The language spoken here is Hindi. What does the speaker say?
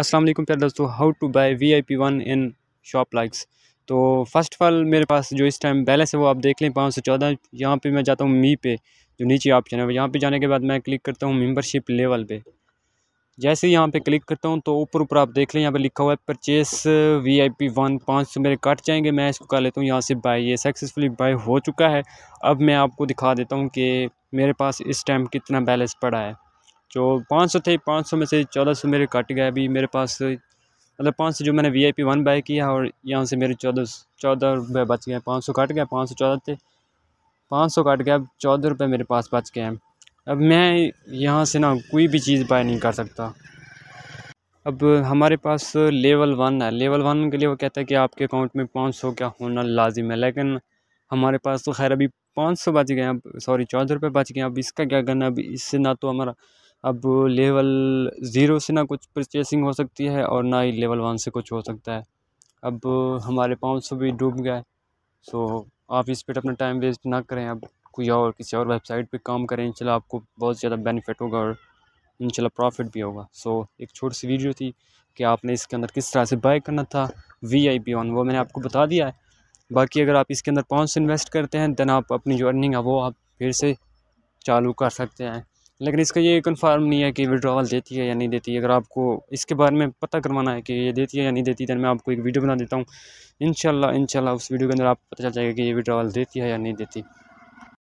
अस्सलाम वालेकुम प्यारे दोस्तों how to buy VIP one in shop likes तो फर्स्ट ऑफ ऑल मेरे पास जो इस टाइम बैलेंस है वो आप देख लें पाँच सौ चौदह यहाँ पर मैं जाता हूँ मी पे जो नीचे ऑप्शन है यहाँ पे जाने के बाद मैं क्लिक करता हूँ मेम्बरशिप लेवल पे जैसे यहाँ पे क्लिक करता हूँ तो ऊपर ऊपर आप देख लें यहाँ पे लिखा हुआ है purchase V I P one पाँच सौ मेरे कट जाएंगे मैं इसको कर लेता हूँ यहाँ से बाई ये सक्सेसफुली बाई हो चुका है अब मैं आपको दिखा देता हूँ कि मेरे पास इस टाइम कितना बैलेंस पड़ा है जो पाँच सौ थे पाँच सौ में से चौदह सौ मेरे कट गए अभी मेरे पास मतलब पाँच सौ जो मैंने V I P one buy किया और यहाँ से मेरे चौदह चौदह रुपये बच गए पाँच सौ कट गए पाँच सौ चौदह थे पाँच सौ कट गए अब चौदह रुपये मेरे पास बच गए हैं अब मैं यहाँ से ना कोई भी चीज़ बाय नहीं कर सकता अब हमारे पास लेवल वन है लेवल वन के लिए वो कहता है कि आपके अकाउंट में पाँच सौ का होना लाजिम है लेकिन हमारे पास तो खैर अभी पाँच सौ बच गए अब सॉरी चौदह रुपये बच गए अब इसका क्या करना अब इससे ना तो हमारा अब लेवल ज़ीरो से ना कुछ परचेसिंग हो सकती है और ना ही लेवल वन से कुछ हो सकता है अब हमारे पाँच सौ भी डूब गए सो तो आप इस पर अपना टाइम वेस्ट ना करें अब कोई और किसी और वेबसाइट पे काम करें इन आपको बहुत ज़्यादा बेनिफिट होगा और इन प्रॉफिट भी होगा सो एक छोटी सी वीडियो थी कि आपने इसके अंदर किस तरह से बाय करना था वी आई पी ऑन वो मैंने आपको बता दिया है बाकी अगर आप इसके अंदर पाँच इन्वेस्ट करते हैं देन आप अपनी जो अर्निंग है वो आप फिर से चालू कर सकते हैं लेकिन इसका ये कन्फर्म नहीं है कि विड्रावल देती है या नहीं देती है अगर आपको इसके बारे में पता करवाना है कि ये देती है या नहीं देती है मैं आपको एक वीडियो बना देता हूँ इन शाला उस वीडियो के अंदर आपको पता चल जाएगा कि ये विड्रावल देती है या नहीं देती